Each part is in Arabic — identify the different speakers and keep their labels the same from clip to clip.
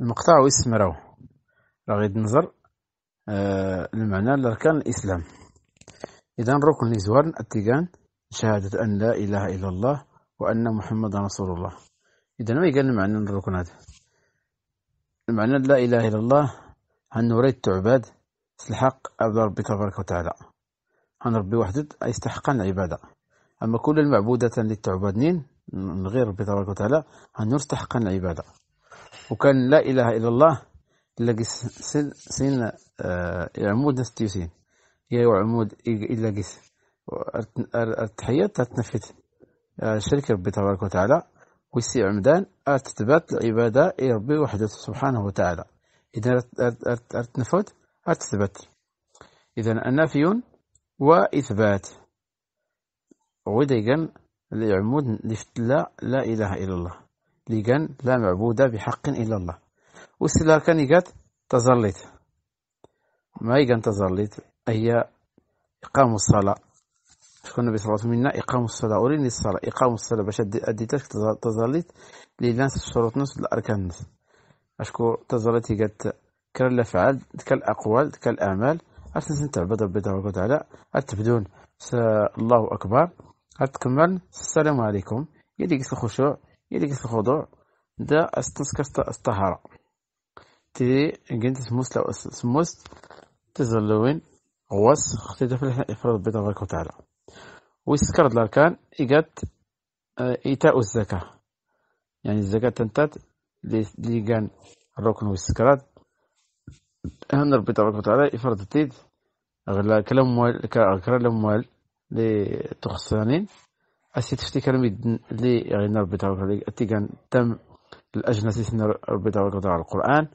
Speaker 1: المقطع ويسمراو راه راغي نظر آه المعنى لاركان الاسلام اذا ركن الزوار التيغان شهاده ان لا اله الا الله وان محمد رسول الله اذا ما يقال المعنى الركن هذا المعنى لا اله الا الله ان نريد تعباد الحق عبد ربي تبارك وتعالى ان ربي وحده يستحق العباده اما كل المعبودة للتعبادين من غير ربي تبارك وتعالى ان نستحق العباده وكان لا إله إلا الله لقي سن سن آه، عمود نستيوسين يا عمود إلا قيس التحية تنفت الشركة آه، ربي تبارك وتعالى ويسي عمدان ارتتبات العبادة إلى ربي وحده سبحانه وتعالى إذا ارتنفت ارتثبت إذا النفي وإثبات وإذا العمود لا لا إله إلا الله اللي لا معبود بحق إلا الله وسلا كان قد تزليت ما كان تزليت أي إقام الصلاة شكون النبي صلى الله عليه وسلم منا إقام الصلاة أريني الصلاة إقام الصلاة باش أديتك تزليت لناس الشروط نص الأركان نص أشكو تزليتي قالت كلا الأفعال كلا الأقوال كلا الأعمال أرسنسن تعبد ربي تبارك وتعالى أتبدون الله أكبر أتكمل السلام عليكم يديك الخشوع يجلس الخضوع دا استسكر الطهارة تي قلت سموس لو سموس تزلوين غواس ختي دفل إفراد بيت الله تعالى ويسكر الأركان إيقات آه، إيتاء الزكاة يعني الزكاة تنتات لي كان الركن والسكرات هنا ربي تبارك وتعالى إفراد تيد غلا كلام موال كلام موال تخصانين اسي تفتكر لي غينا ربي تبارك وتعالى اتي كان تم الاجناس سن ربي تبارك وتعالى على القران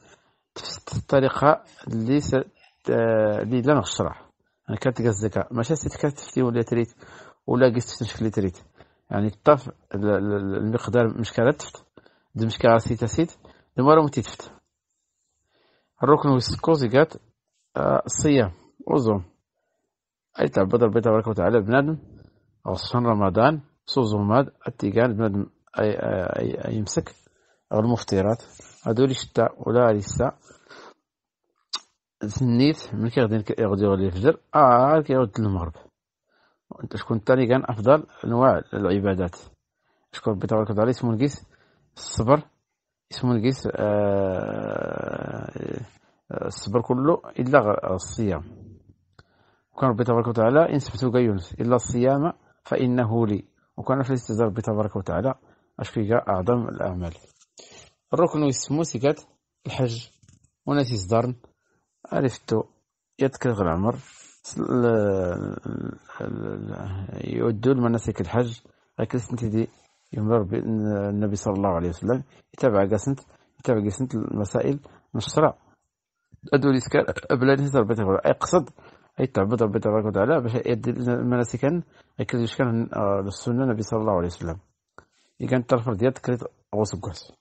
Speaker 1: الطريقه اللي اللي آه، لا نشرح انا كانت الزكاة ماشي يعني سيت كتفتي ولا تريت ولا قست تنشك اللي تريت يعني الطف المقدار مش كان تفت مش كان سيت سيت المرة تفت الركن والسكوزي قات الصيام آه، وزوم اي تعبد ربي تبارك وتعالى بنادم غصن رمضان سوزوماد التيغال بنادم اي اي اي يمسك المفطرات هادو لي شتا ولا لسا سنيت ملي كيغدي يغدي يغلي الفجر اه كيعود للمغرب المغرب شكون تاني كان افضل انواع العبادات شكون ربي تبارك وتعالى اسمو نقيس الصبر اسمو نقيس آه،, آه الصبر كله الا الصيام وكان ربي تبارك وتعالى ان سبتو يونس الا الصيام فانه لي وكان في استعزاء ربي تبارك وتعالى اش اعظم الاعمال الركن يسمو سيكات الحج وناس يصدرن عرفتو يذكر العمر يودو المناسك الحج غير سنتي دي يوم ربي النبي صلى الله عليه وسلم يتابع قاسنت يتابع قاسنت المسائل نشرة ادو ليسكار بلاد هزر بيت اقصد تعبد ربي تبارك وتعالى باش يدي المناسك هكا كان آه، للسنه النبي صلى الله عليه وسلم اللي كانت الطرف ديال تكريت غوص